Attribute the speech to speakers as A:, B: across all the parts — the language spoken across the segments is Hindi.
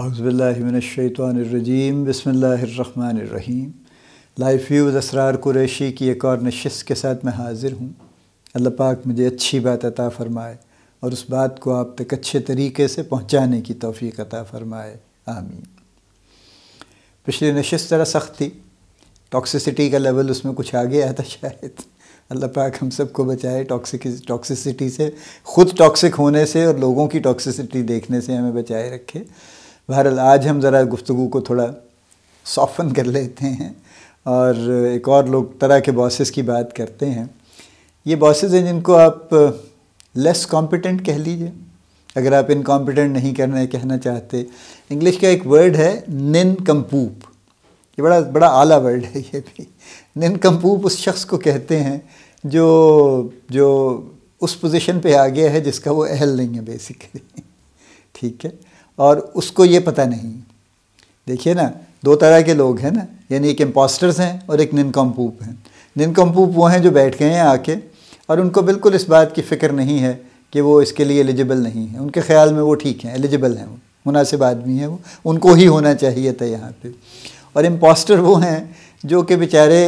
A: अकज़बिल्लिमिनशैतरजीम बसमीम लाइफ व्यूज़ असरार कुरैशी की एक और नशस्त के साथ मैं हाज़िर हूँ अल्लाह पाक मुझे अच्छी बात अता फ़रमाए और उस बात को आप तक अच्छे तरीके से पहुँचाने की तोफ़ी अता फ़रमाए आमीन पिछली नशस्त ज़रा सख्त थी टॉक्सिसिटी का लेवल उसमें कुछ आगे गया था शायद अल्लाह पाक हम सबको बचाए टॉक्सिक टॉक्सिसिटी से ख़ुद टॉक्सिक होने से और लोगों की टॉक्सिसिटी देखने से हमें बचाए रखे बहरहाल आज हम ज़रा गुफ्तु को थोड़ा सॉफन कर लेते हैं और एक और लोग तरह के बॉसेस की बात करते हैं ये बॉसेस हैं जिनको आप लेस uh, कॉम्पिटेंट कह लीजिए अगर आप इनकॉम्पिटेंट नहीं करना कहना चाहते इंग्लिश का एक वर्ड है निन कम्पूप ये बड़ा बड़ा आला वर्ड है ये भी निन कम्पूप उस शख्स को कहते हैं जो जो उस पोजीशन पे आ गया है जिसका वो अहल नहीं है बेसिकली ठीक है और उसको ये पता नहीं देखिए ना दो तरह के लोग हैं ना यानी एक इम्पोस्टर्स हैं और एक निनकम्पूप हैं निनकम्पूप वो हैं जो बैठ गए हैं आके और उनको बिल्कुल इस बात की फ़िक्र नहीं है कि वो इसके लिए एलिजिबल नहीं है उनके ख्याल में वो ठीक हैं एलिजिबल हैं वो मुनासिब आदमी हैं वो उनको ही होना चाहिए था यहाँ पर और इम्पोस्टर वो हैं जो कि बेचारे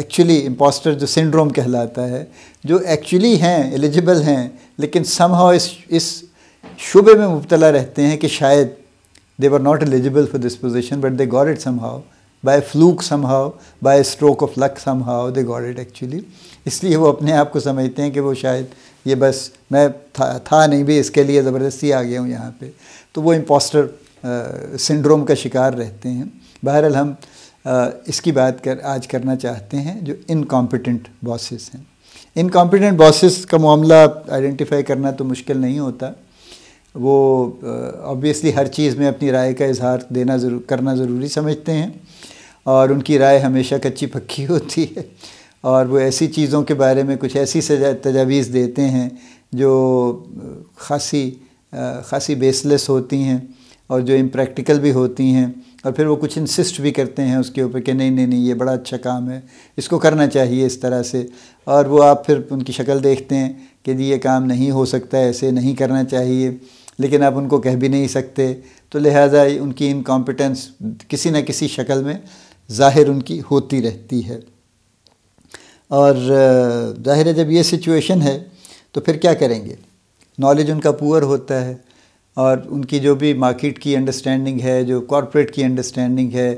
A: एक्चुअली इम्पोस्टर जो सिंड्रोम कहलाता है जो एक्चुअली हैं एलिजिबल हैं लेकिन सम इस इस शुबे में मुबतला रहते हैं कि शायद they were not eligible for this position but they got it somehow by fluke somehow by stroke of luck somehow they got it actually इसलिए वो अपने आप को समझते हैं कि वो शायद ये बस मैं था था नहीं भी इसके लिए ज़बरदस्ती आ गया हूँ यहाँ पर तो वो इम्पोस्टर सिंड्रोम का शिकार रहते हैं बहरहाल हम आ, इसकी बात कर आज करना चाहते हैं जो इनकॉम्पिटेंट बॉसेस हैं इनकॉम्पिटेंट बॉसेस का मामला आइडेंटिफाई करना तो मुश्किल नहीं होता वो ऑब्वियसली हर चीज़ में अपनी राय का इजहार देना ज़रूर करना ज़रूरी समझते हैं और उनकी राय हमेशा कच्ची पक्की होती है और वो ऐसी चीज़ों के बारे में कुछ ऐसी तजावीज़ देते हैं जो खासी खासी बेसलेस होती हैं और जो इम्प्रैक्टिकल भी होती हैं और फिर वो कुछ इंसिस्ट भी करते हैं उसके ऊपर कि नहीं नहीं नहीं ये बड़ा अच्छा काम है इसको करना चाहिए इस तरह से और वो आप फिर उनकी शक्ल देखते हैं कि जी ये काम नहीं हो सकता ऐसे नहीं करना चाहिए लेकिन आप उनको कह भी नहीं सकते तो लिहाजा उनकी इनकॉम्पिटेंस किसी न किसी शक्ल में ज़ाहिर उनकी होती रहती है और ज़ाहिर है जब ये सिचुएशन है तो फिर क्या करेंगे नॉलेज उनका पुअर होता है और उनकी जो भी मार्केट की अंडरस्टैंडिंग है जो कॉरपोरेट की अंडरस्टैंडिंग है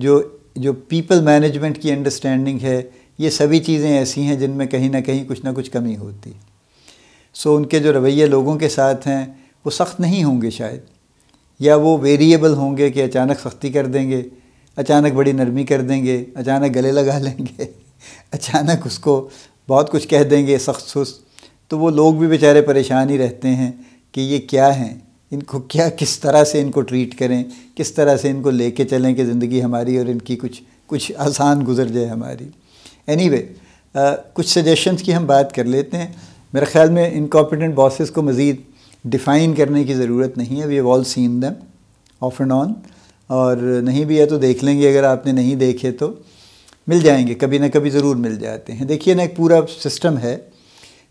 A: जो जो पीपल मैनेजमेंट की अंडरस्टैंडिंग है ये सभी चीज़ें ऐसी हैं जिनमें कहीं ना कहीं कुछ ना कुछ कमी होती सो उनके जो रवैये लोगों के साथ हैं वो सख्त नहीं होंगे शायद या वो वेरिएबल होंगे कि अचानक सख्ती कर देंगे अचानक बड़ी नरमी कर देंगे अचानक गले लगा लेंगे अचानक उसको बहुत कुछ कह देंगे सख्त सुस्त तो वो लोग भी बेचारे परेशान ही रहते हैं कि ये क्या हैं इनको क्या किस तरह से इनको ट्रीट करें किस तरह से इनको ले कर चलें कि ज़िंदगी हमारी और इनकी कुछ कुछ आसान गुजर जाए हमारी एनी anyway, कुछ सजेशंस की हम बात कर लेते हैं मेरे ख्याल में इनकॉम्पिटेंट बॉसेस को मज़ीद डिफाइन करने की ज़रूरत नहीं है we well all seen them off and on और नहीं भी है तो देख लेंगे अगर आपने नहीं देखे तो मिल जाएंगे कभी ना कभी ज़रूर मिल जाते हैं देखिए ना एक पूरा सिस्टम है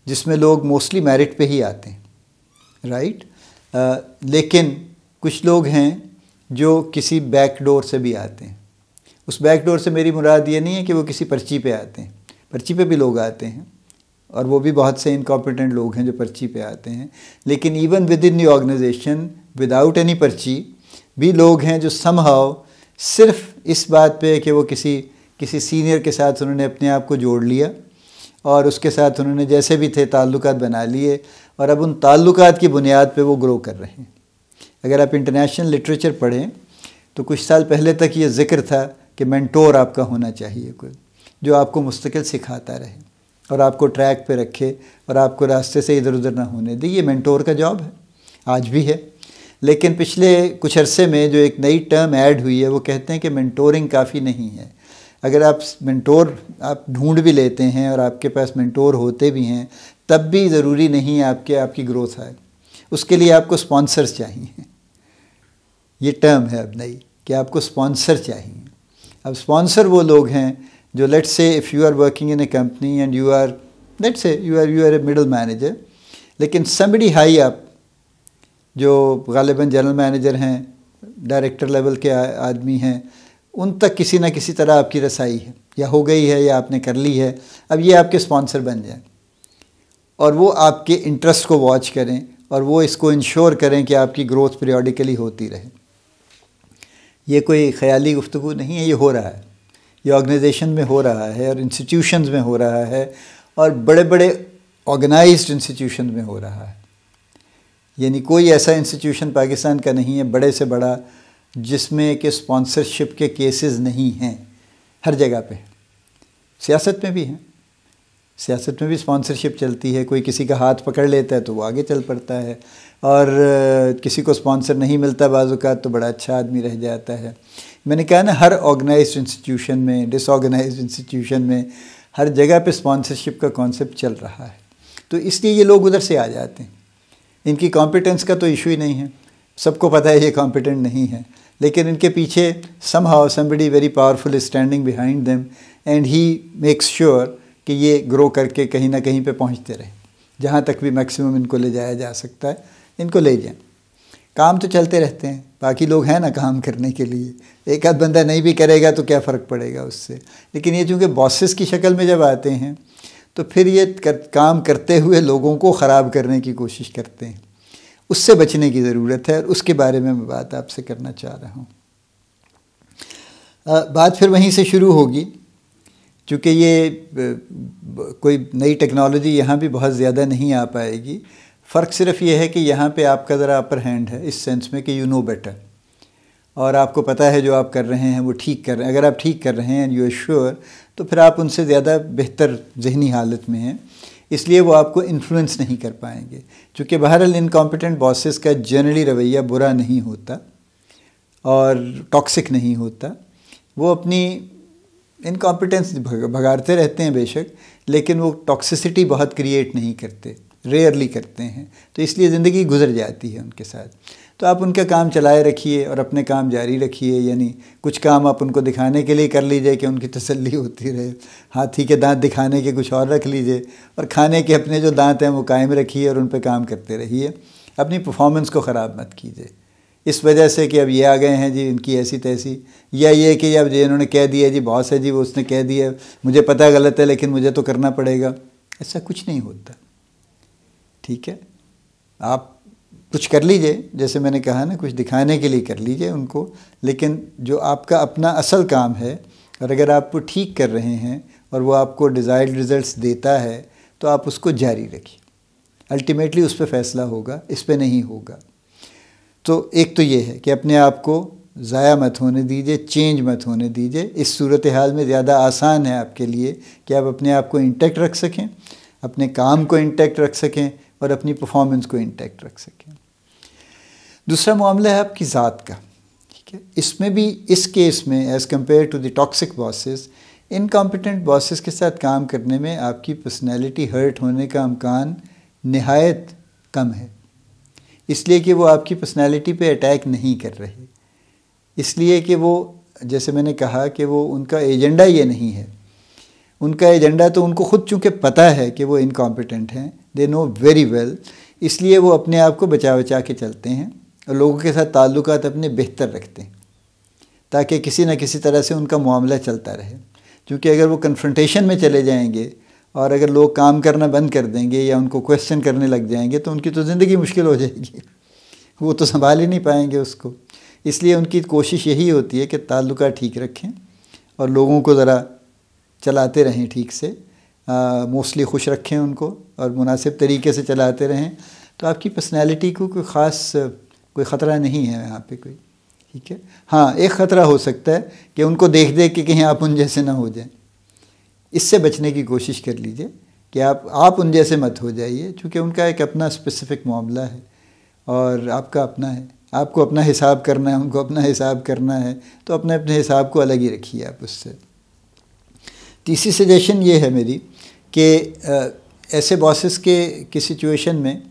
A: जिसमें लोग मोस्टली मेरिट पे ही आते हैं राइट आ, लेकिन कुछ लोग हैं जो किसी बैक डोर से भी आते हैं उस बैक डोर से मेरी मुराद ये नहीं है कि वो किसी पर्ची पे आते हैं पर्ची पे भी लोग आते हैं और वो भी बहुत से इनकॉम्पिटेंट लोग हैं जो पर्ची पे आते हैं लेकिन even with in the organisation without any पर्ची भी लोग हैं जो समहाव सिर्फ इस बात पे कि वो किसी किसी सीनियर के साथ उन्होंने अपने आप को जोड़ लिया और उसके साथ उन्होंने जैसे भी थे ताल्लुक बना लिए और अब उन ताल्लुक की बुनियाद पर वो ग्रो कर रहे हैं अगर आप इंटरनेशनल लिटरेचर पढ़ें तो कुछ साल पहले तक ये जिक्र था कि मैंटोर आपका होना चाहिए कोई जो आपको मुस्तकिल सिखाता रहे और आपको ट्रैक पे रखे और आपको रास्ते से इधर उधर ना होने दे ये मेंटोर का जॉब है आज भी है लेकिन पिछले कुछ अरसे में जो एक नई टर्म ऐड हुई है वो कहते हैं कि मेंटोरिंग काफ़ी नहीं है अगर आप मेंटोर आप ढूंढ भी लेते हैं और आपके पास मेंटोर होते भी हैं तब भी ज़रूरी नहीं है आपके आपकी ग्रोथ आए उसके लिए आपको स्पॉन्सर्स चाहिए ये टर्म है अब नई कि आपको स्पॉन्सर चाहिए अब स्पॉन्सर वो लोग हैं जो let's say if you are working in a company and you are let's say you are you are a middle manager लेकिन समबड़ी हाई अप जो गालिबा जनरल मैनेजर हैं डायरेक्टर लेवल के आदमी हैं उन तक किसी ना किसी तरह आपकी रसाई है या हो गई है या आपने कर ली है अब ये आपके स्पॉन्सर बन जाए और वो आपके इंटरेस्ट को वॉच करें और वो इसको इंश्योर करें कि आपकी ग्रोथ पीरियडिकली होती रहे ये कोई ख्याली गुफ्तु नहीं है ये हो रहा है ये ऑर्गेनाइजेशन में हो रहा है और इंस्टीट्यूशंस में हो रहा है और बड़े बड़े ऑर्गेनाइज्ड इंस्टीट्यूशन में हो रहा है यानी कोई ऐसा इंस्टीट्यूशन पाकिस्तान का नहीं है बड़े से बड़ा जिसमें कि स्पॉन्सरशिप के केसेस नहीं हैं हर जगह पे सियासत में भी हैं सियासत में भी स्पॉन्सरशिप चलती है कोई किसी का हाथ पकड़ लेता है तो वो आगे चल पड़ता है और किसी को स्पॉन्सर नहीं मिलता बाजू का तो बड़ा अच्छा आदमी रह जाता है मैंने कहा ना हर ऑर्गेनाइज इंस्टीट्यूशन में डिसऑर्गेनाइज इंस्टीट्यूशन में हर जगह पे स्पॉन्सरशिप का कॉन्सेप्ट चल रहा है तो इसलिए ये लोग उधर से आ जाते हैं इनकी कॉम्पिटेंस का तो इशू ही नहीं है सबको पता है ये कॉम्पिटेंट नहीं है लेकिन इनके पीछे somehow somebody very powerful standing behind them and he makes sure कि ये ग्रो करके कहीं ना कहीं पे पहुंचते रहे जहाँ तक भी मैक्सिमम इनको ले जाया जा सकता है इनको ले जाएं काम तो चलते रहते हैं बाकी लोग हैं ना काम करने के लिए एक आध बंदा नहीं भी करेगा तो क्या फ़र्क पड़ेगा उससे लेकिन ये चूँकि बॉसेस की शक्ल में जब आते हैं तो फिर ये कर, काम करते हुए लोगों को ख़राब करने की कोशिश करते हैं उससे बचने की ज़रूरत है और उसके बारे में मैं बात आपसे करना चाह रहा हूँ बात फिर वहीं से शुरू होगी चूँकि ये कोई नई टेक्नोलॉजी यहाँ भी बहुत ज़्यादा नहीं आ पाएगी फ़र्क सिर्फ ये है कि यहाँ पे आपका ज़रा अपर हैंड है इस सेंस में कि यू नो बेटर और आपको पता है जो आप कर रहे हैं वो ठीक कर रहे हैं अगर आप ठीक कर रहे हैं एंड यू आर श्योर तो फिर आप उनसे ज़्यादा बेहतर जहनी हालत में हैं इसलिए वो आपको इन्फ्लुएंस नहीं कर पाएंगे चूँकि बहरहाल इनकॉम्पिटेंट बॉसेस का जनरली रवैया बुरा नहीं होता और टॉक्सिक नहीं होता वो अपनी इनकॉम्पिटेंस भगाड़ते रहते हैं बेशक लेकिन वो टॉक्सिसिटी बहुत क्रिएट नहीं करते रेयरली करते हैं तो इसलिए ज़िंदगी गुजर जाती है उनके साथ तो आप उनका काम चलाए रखिए और अपने काम जारी रखिए यानी कुछ काम आप उनको दिखाने के लिए कर लीजिए कि उनकी तसल्ली होती रहे हाथी के दांत दिखाने के कुछ और रख लीजिए और खाने के अपने जो दांत हैं वो कायम रखिए और उन पर काम करते रहिए अपनी परफॉर्मेंस को ख़राब मत कीजिए इस वजह से कि अब ये आ गए हैं जी इनकी ऐसी तैसी या ये कि अब जी इन्होंने कह दिया जी बॉस है जी वो उसने कह दिया मुझे पता गलत है लेकिन मुझे तो करना पड़ेगा ऐसा कुछ नहीं होता ठीक है आप कुछ कर लीजिए जैसे मैंने कहा ना कुछ दिखाने के लिए कर लीजिए उनको लेकिन जो आपका अपना असल काम है और अगर आप वो ठीक कर रहे हैं और वो आपको डिज़ायर्ड रिज़ल्ट देता है तो आप उसको जारी रखिए अल्टीमेटली उस पर फैसला होगा इस पर नहीं होगा तो एक तो ये है कि अपने आप को ज़ाया मत होने दीजिए चेंज मत होने दीजिए इस सूरत हाल में ज़्यादा आसान है आपके लिए कि आप अपने आप को इंटेक्ट रख सकें अपने काम को इंटेक्ट रख सकें और अपनी परफॉर्मेंस को इंटैक्ट रख सकें दूसरा मामला है आपकी ज़ात का ठीक है इसमें भी इस केस में as compare to the toxic bosses incompetent bosses के साथ काम करने में आपकी पर्सनैलिटी हर्ट होने का अमकान नहायत कम है इसलिए कि वो आपकी पर्सनैलिटी पे अटैक नहीं कर रहे इसलिए कि वो जैसे मैंने कहा कि वो उनका एजेंडा ये नहीं है उनका एजेंडा तो उनको खुद चूँकि पता है कि वो इनकॉम्पिटेंट हैं दे नो वेरी वेल इसलिए वो अपने आप को बचा बचा के चलते हैं और लोगों के साथ ताल्लुक अपने बेहतर रखते हैं ताकि किसी न किसी तरह से उनका मामला चलता रहे क्योंकि अगर वो कन्फ्रंटेशन में चले जाएंगे और अगर लोग काम करना बंद कर देंगे या उनको क्वेश्चन करने लग जाएंगे तो उनकी तो ज़िंदगी मुश्किल हो जाएगी वो तो संभाल ही नहीं पाएंगे उसको इसलिए उनकी कोशिश यही होती है कि ताल्लुका ठीक रखें और लोगों को ज़रा चलाते रहें ठीक से मोस्टली खुश रखें उनको और मुनासिब तरीके से चलाते रहें तो आपकी पर्सनैलिटी को कोई ख़ास कोई ख़तरा नहीं है यहाँ पे कोई ठीक है हाँ एक ख़तरा हो सकता है कि उनको देख देख के कहीं आप उन जैसे ना हो जाएं इससे बचने की कोशिश कर लीजिए कि आप आप उन जैसे मत हो जाइए क्योंकि उनका एक अपना स्पेसिफिक मामला है और आपका अपना है आपको अपना हिसाब करना है उनको अपना हिसाब करना है तो अपने अपने हिसाब को अलग ही रखिए आप उससे तीसरी सजेशन ये है मेरी कि ऐसे बॉसेस के की सिचुएशन में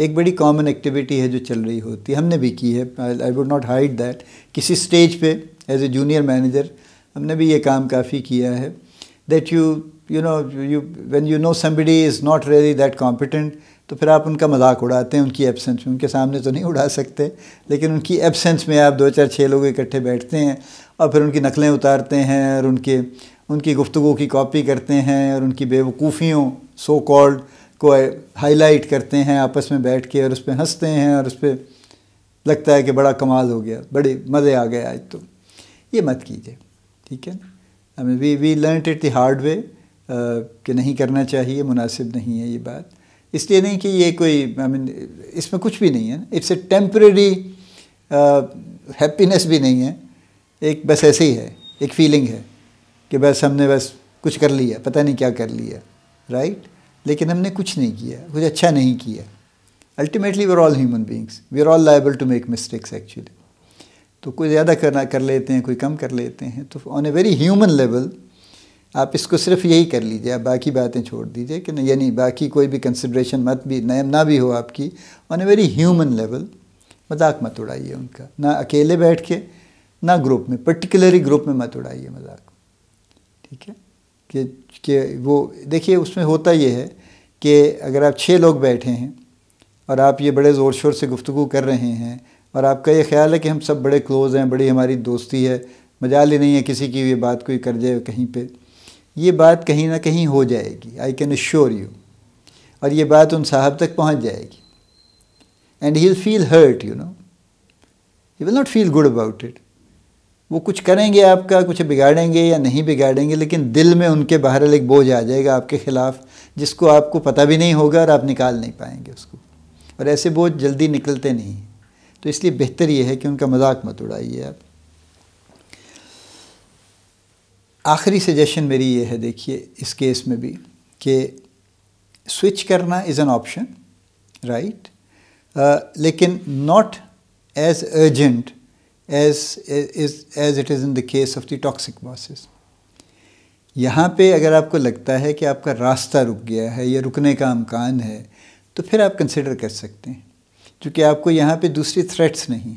A: एक बड़ी कॉमन एक्टिविटी है जो चल रही होती है हमने भी की है I would not hide that किसी स्टेज पे एज ए जूनियर मैनेजर हमने भी ये काम काफ़ी किया है that you you know you when you know somebody is not really that competent तो फिर आप उनका मजाक उड़ाते हैं उनकी एबसेंस में उनके सामने तो नहीं उड़ा सकते लेकिन उनकी एबसेंस में आप दो चार छः लोग इकट्ठे बैठते हैं और फिर उनकी नकलें उतारते हैं और उनके उनकी गुफ्तु की कॉपी करते हैं और उनकी बेवकूफ़ियों सो कॉल्ड को हाईलाइट करते हैं आपस में बैठ के और उस पर हंसते हैं और उस पर लगता है कि बड़ा कमाल हो गया बड़े मज़े आ गए आज तो ये मत कीजिए ठीक है I mean we we learn it hard way कि नहीं करना चाहिए मुनासिब नहीं है ये बात इसलिए नहीं कि ये कोई आई I मीन mean, इसमें कुछ भी नहीं है इट्स ए टेम्प्रेरी हैप्पीनेस भी नहीं है एक बस ऐसे ही है एक फीलिंग है कि बस हमने बस कुछ कर लिया पता नहीं क्या कर लिया राइट लेकिन हमने कुछ नहीं किया कुछ अच्छा नहीं किया ultimately we are all human beings we are all liable to make mistakes actually तो कोई ज़्यादा करना कर लेते हैं कोई कम कर लेते हैं तो on a very human level आप इसको सिर्फ यही कर लीजिए आप बाकी बातें छोड़ दीजिए कि नहीं यानी बाकी कोई भी कंसिड्रेशन मत भी नए ना भी हो आपकी on a very human level मजाक मत उड़ाइए उनका ना अकेले बैठ के ना ग्रुप में पर्टिकुलरली ग्रुप में मत उड़ाइए मजाक ठीक है कि, कि वो देखिए उसमें होता ये है कि अगर आप छः लोग बैठे हैं और आप ये बड़े ज़ोर शोर से गुफ्तु कर रहे हैं और आपका ये ख्याल है कि हम सब बड़े क्लोज़ हैं बड़ी हमारी दोस्ती है मजाल ही नहीं है किसी की ये बात कोई कर जाए कहीं पर ये बात कहीं ना कहीं हो जाएगी आई कैन श्योर यू और ये बात उन साहब तक पहुँच जाएगी and he feel hurt you know you will not feel good about it वो कुछ करेंगे आपका कुछ बिगाड़ेंगे या नहीं बिगाड़ेंगे लेकिन दिल में उनके बाहर एक बोझ आ जाएगा आपके ख़िलाफ़ जिसको आपको पता भी नहीं होगा और आप निकाल नहीं पाएंगे उसको और ऐसे बोझ जल्दी निकलते नहीं तो इसलिए बेहतर ये है कि उनका मजाक मत उड़ाइए आप आखिरी सजेशन मेरी ये है देखिए इस केस में भी कि स्विच करना इज़ एन ऑप्शन राइट लेकिन not as urgent as, as, as it is in the case of the toxic bosses. यहाँ पे अगर आपको लगता है कि आपका रास्ता रुक गया है या रुकने का अमकान है तो फिर आप कंसिडर कर सकते हैं क्योंकि आपको यहाँ पे दूसरी थ्रेट्स नहीं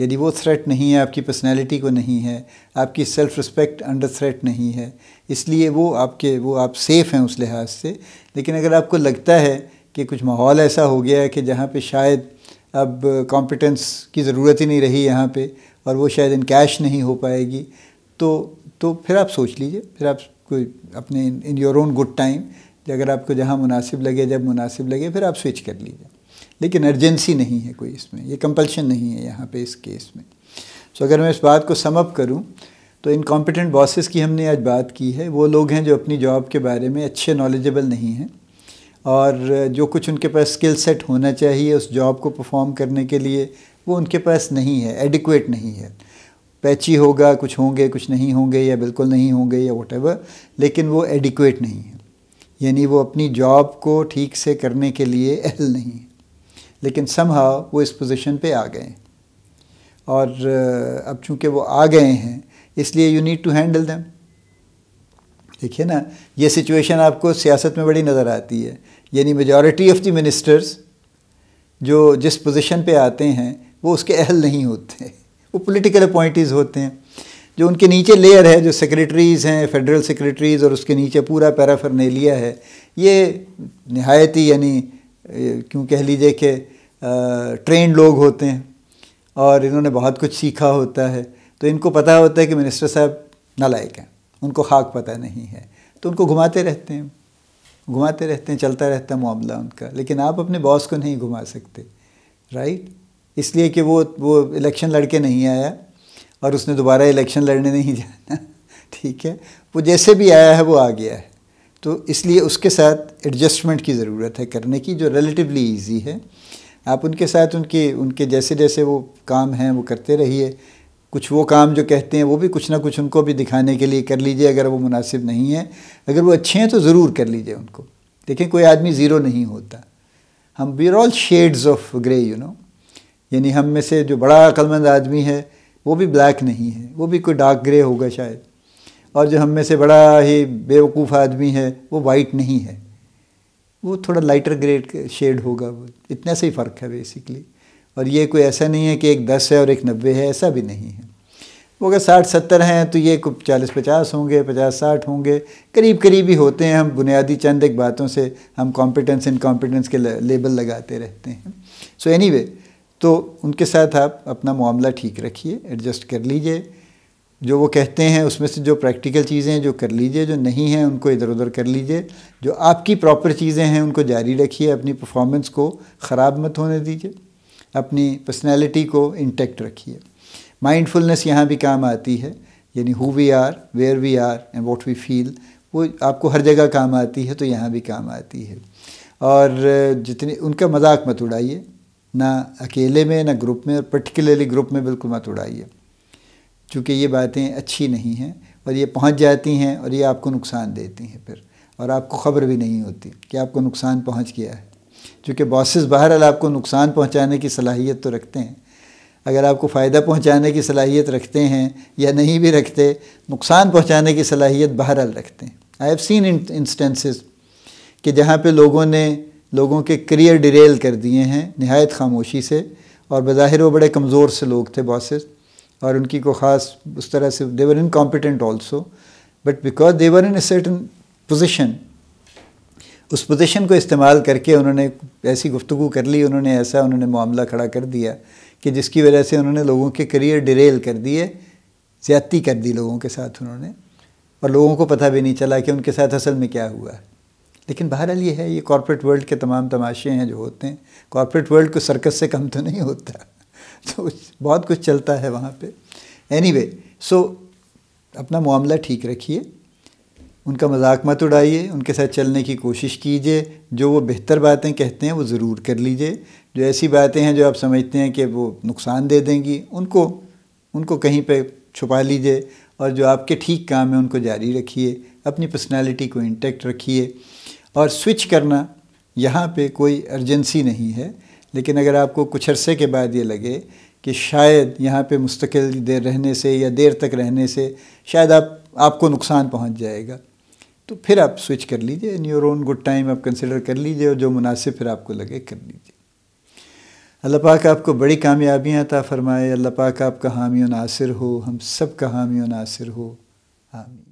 A: यदि वो थ्रेट नहीं है आपकी पर्सनैलिटी को नहीं है आपकी सेल्फ रिस्पेक्ट अंडर थ्रेट नहीं है इसलिए वो आपके वो आप सेफ़ हैं उस लिहाज से लेकिन अगर आपको लगता है कि कुछ माहौल ऐसा हो गया है कि जहाँ पे शायद अब कॉम्पिटेंस की ज़रूरत ही नहीं रही यहाँ पे और वो शायद इन कैश नहीं हो पाएगी तो तो फिर आप सोच लीजिए फिर आप कोई अपने in your own good time अगर आपको जहाँ मुनासिब लगे जब मुनासिब लगे फिर आप स्विच कर लीजिए लेकिन अर्जेंसी नहीं है कोई इसमें ये कंपल्शन नहीं है यहाँ पे इस केस में सो अगर मैं इस बात को समअप करूँ तो इन कॉम्पिटेंट बॉसेस की हमने आज बात की है वो लोग हैं जो अपनी जॉब के बारे में अच्छे नॉलेजेबल नहीं हैं और जो कुछ उनके पास स्किल सेट होना चाहिए उस जॉब को परफॉर्म करने के लिए वो उनके पास नहीं है एडिक्वेट नहीं है पैची होगा कुछ होंगे कुछ नहीं होंगे या बिल्कुल नहीं होंगे या वट लेकिन वो एडिक्वेट नहीं है यानी वो अपनी जॉब को ठीक से करने के लिए अहल नहीं है लेकिन समहाव वो इस पोजीशन पे आ गए और अब चूंकि वो आ गए हैं इसलिए you need to handle them देखिए ना ये सिचुएशन आपको सियासत में बड़ी नज़र आती है यानी मेजॉरिटी ऑफ द मिनिस्टर्स जो जिस पोजीशन पे आते हैं वो उसके अहल नहीं होते वो पॉलिटिकल अपॉइंटीज़ होते हैं जो उनके नीचे लेयर है जो सेक्रेटरीज़ हैं फेडरल सेक्रेटरीज़ और उसके नीचे पूरा पैराफरनेलिया है ये नहायत ही यानी क्यों कह लीजिए कि ट्रेन लोग होते हैं और इन्होंने बहुत कुछ सीखा होता है तो इनको पता होता है कि मिनिस्टर साहब नालायक हैं उनको खाक पता नहीं है तो उनको घुमाते रहते हैं घुमाते रहते हैं चलता रहता है मामला उनका लेकिन आप अपने बॉस को नहीं घुमा सकते राइट इसलिए कि वो वो इलेक्शन लड़के नहीं आया और उसने दोबारा इलेक्शन लड़ने नहीं जाना ठीक है वो जैसे भी आया है वो आ गया है तो इसलिए उसके साथ एडजस्टमेंट की ज़रूरत है करने की जो रिलेटिवली ईजी है आप उनके साथ उनके उनके जैसे जैसे वो काम हैं वो करते रहिए कुछ वो काम जो कहते हैं वो भी कुछ ना कुछ उनको भी दिखाने के लिए कर लीजिए अगर वो मुनासिब नहीं है अगर वो अच्छे हैं तो ज़रूर कर लीजिए उनको देखें कोई आदमी ज़ीरो नहीं होता हम we are all shades of grey you know यानी हम में से जो बड़ा अक्लमंद आदमी है वो भी ब्लैक नहीं है वो भी कोई डार्क ग्रे होगा शायद और जो हम में से बड़ा ही बेवकूफ़ आदमी है वो वाइट नहीं है वो थोड़ा लाइटर ग्रेड शेड होगा वो इतना से ही फ़र्क है बेसिकली और ये कोई ऐसा नहीं है कि एक दस है और एक नब्बे है ऐसा भी नहीं है वो अगर साठ सत्तर हैं तो ये कुछ चालीस पचास होंगे पचास साठ होंगे करीब करीब ही होते हैं हम बुनियादी चंद एक बातों से हम कॉम्पिटेंस इन कॉम्पिटेंस के लेबल लगाते रहते हैं सो so एनी anyway, तो उनके साथ आप अपना मामला ठीक रखिए एडजस्ट कर लीजिए जो वो कहते हैं उसमें से जो प्रैक्टिकल चीज़ें हैं जो कर लीजिए जो नहीं हैं उनको इधर उधर कर लीजिए जो आपकी प्रॉपर चीज़ें हैं उनको जारी रखिए अपनी परफॉर्मेंस को ख़राब मत होने दीजिए अपनी पर्सनैलिटी को इंटेक्ट रखिए माइंडफुलनेस यहाँ भी काम आती है यानी who we are where we are and what we feel वो आपको हर जगह काम आती है तो यहाँ भी काम आती है और जितने उनका मजाक मत उड़ाइए ना अकेले में ना ग्रुप में और पर्टिकुलरली ग्रुप में बिल्कुल मत उड़ाइए क्योंकि ये बातें अच्छी नहीं हैं और ये पहुंच जाती हैं और ये आपको नुकसान देती हैं फिर और आपको खबर भी नहीं होती कि आपको नुकसान पहुंच गया है चूँकि बॉसेस बहरहाल आपको नुकसान पहुँचाने की सलाहियत तो रखते हैं अगर आपको फ़ायदा पहुँचाने की सलाहियत रखते हैं या नहीं भी रखते नुकसान पहुँचाने की सलाहियत बहरहाल रखते हैं आई हैव सीन इंस्टेंसेस कि जहाँ पे लोगों ने लोगों के करियर डिरेल कर दिए हैं नहायत खामोशी से और बाहिर वो बड़े कमज़ोर से लोग थे बॉसेस और उनकी को ख़ास उस तरह से they're incompetent also but because they're in a certain position उस पोजीशन को इस्तेमाल करके उन्होंने ऐसी गुफ्तु कर ली उन्होंने ऐसा उन्होंने मामला खड़ा कर दिया कि जिसकी वजह से उन्होंने लोगों के करियर डिरेल कर दिए ज़्यादती कर दी लोगों के साथ उन्होंने और लोगों को पता भी नहीं चला कि उनके साथ असल में क्या हुआ लेकिन बहरहाल ये है ये कॉरपोरेट वर्ल्ड के तमाम तमाशे हैं जो होते हैं कॉरपोरेट वर्ल्ड को सर्कस से कम तो नहीं होता तो बहुत कुछ चलता है वहाँ पर एनी सो अपना मामला ठीक रखिए उनका मजाक मत उड़ाइए उनके साथ चलने की कोशिश कीजिए जो वो बेहतर बातें कहते हैं वो ज़रूर कर लीजिए जो ऐसी बातें हैं जो आप समझते हैं कि वो नुकसान दे देंगी उनको उनको कहीं पे छुपा लीजिए और जो आपके ठीक काम हैं उनको जारी रखिए अपनी पर्सनालिटी को इंटैक्ट रखिए और स्विच करना यहाँ पे कोई अर्जेंसी नहीं है लेकिन अगर आपको कुछ अरसे के बाद ये लगे कि शायद यहाँ पे मुस्तकिल देर रहने से या देर तक रहने से शायद आप आपको नुकसान पहुँच जाएगा तो फिर आप स्विच कर लीजिए in your own good time आप कंसिडर कर लीजिए और जो मुनासिब फिर आपको लगे कर लीजिए अल्लाह पाक आपको बड़ी कामयाबियाँ ता फरमाए अल्लाह पाक आपका हामी नासिर हो हम सब का हामी नासिर हो हामी